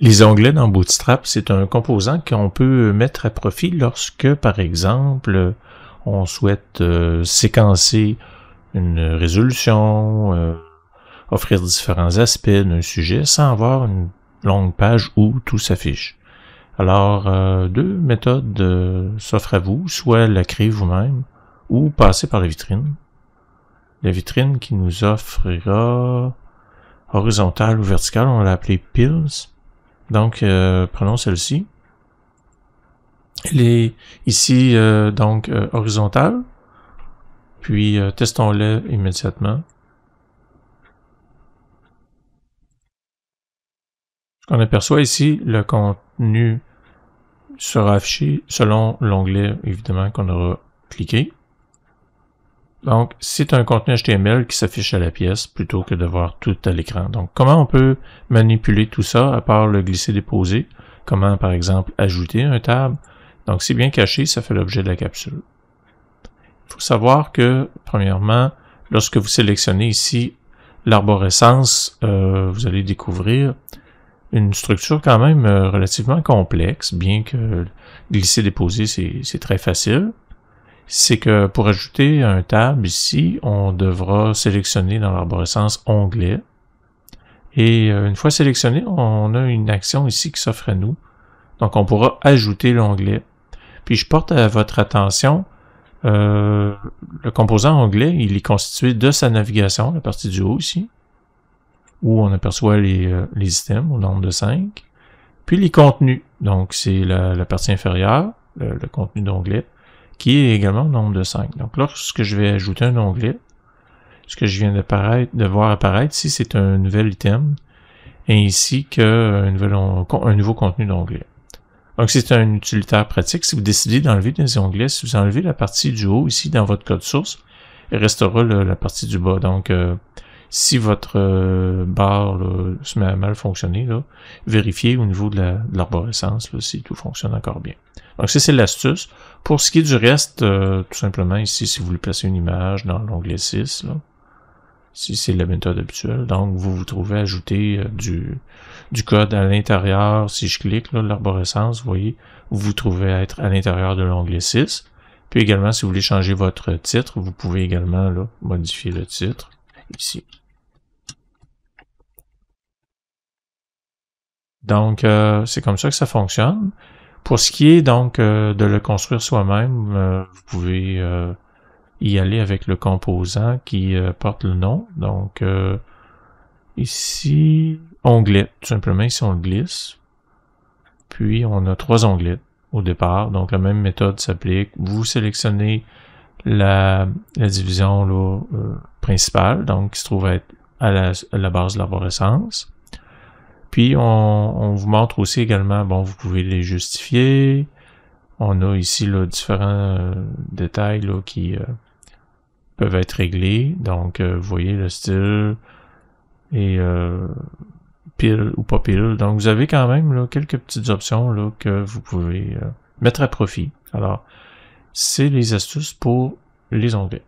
Les onglets dans Bootstrap, c'est un composant qu'on peut mettre à profit lorsque, par exemple, on souhaite euh, séquencer une résolution, euh, offrir différents aspects d'un sujet sans avoir une longue page où tout s'affiche. Alors, euh, deux méthodes s'offrent à vous, soit la créer vous-même ou passer par la vitrine. La vitrine qui nous offrira horizontale ou verticale, on l'a appelée Pills. Donc, euh, prenons celle-ci. Elle est ici, euh, donc, euh, horizontale. Puis, testons-le immédiatement. On aperçoit ici, le contenu sera affiché selon l'onglet, évidemment, qu'on aura cliqué. Donc, c'est un contenu HTML qui s'affiche à la pièce plutôt que de voir tout à l'écran. Donc, comment on peut manipuler tout ça à part le glisser-déposer? Comment, par exemple, ajouter un table? Donc, c'est bien caché, ça fait l'objet de la capsule. Il faut savoir que, premièrement, lorsque vous sélectionnez ici l'arborescence, euh, vous allez découvrir une structure quand même euh, relativement complexe, bien que glisser-déposer, c'est très facile c'est que pour ajouter un tab ici, on devra sélectionner dans l'arborescence Onglet. Et euh, une fois sélectionné, on a une action ici qui s'offre à nous. Donc on pourra ajouter l'onglet. Puis je porte à votre attention, euh, le composant onglet, il est constitué de sa navigation, la partie du haut ici, où on aperçoit les, euh, les items au nombre de cinq. Puis les contenus, donc c'est la, la, partie inférieure, le contenu d'onglet qui est également le nombre de 5. Donc lorsque je vais ajouter un onglet, ce que je viens de, voir apparaître ici, c'est un nouvel item, ainsi qu'un un nouveau contenu d'onglet. Donc c'est un utilitaire pratique. Si vous décidez d'enlever des onglets, si vous enlevez la partie du haut ici dans votre code source, il restera la partie du bas. Donc euh, si votre euh, barre se met à mal fonctionner, vérifiez au niveau de l'arborescence si tout fonctionne encore bien. Donc ça, c'est l'astuce. Pour ce qui est du reste, euh, tout simplement ici, si vous voulez placer une image dans l'onglet 6, là, si c'est la méthode habituelle, donc vous vous trouvez ajouter euh, du, code à l'intérieur. Si je clique, l'arborescence, vous voyez, vous vous trouvez à être à l'intérieur de l'onglet 6. Puis également, si vous voulez changer votre titre, vous pouvez également là, modifier le titre ici. Donc, euh, c'est comme ça que ça fonctionne. Pour ce qui est donc euh, de le construire soi-même, euh, vous pouvez euh, y aller avec le composant qui porte le nom. Donc ici, onglet, tout simplement, ici on le glisse. Puis on a trois onglets au départ, donc la même méthode s'applique. Vous sélectionnez la, division principale, donc qui se trouve être à, la, à la base de l'arborescence. Puis on, vous montre aussi également, bon, vous pouvez les justifier. On a ici là, différents euh, détails qui euh, peuvent être réglés. Donc, euh, vous voyez le style et pile ou pas pile. Donc, vous avez quand même quelques petites options que vous pouvez mettre à profit. Alors, c'est les astuces pour les onglets.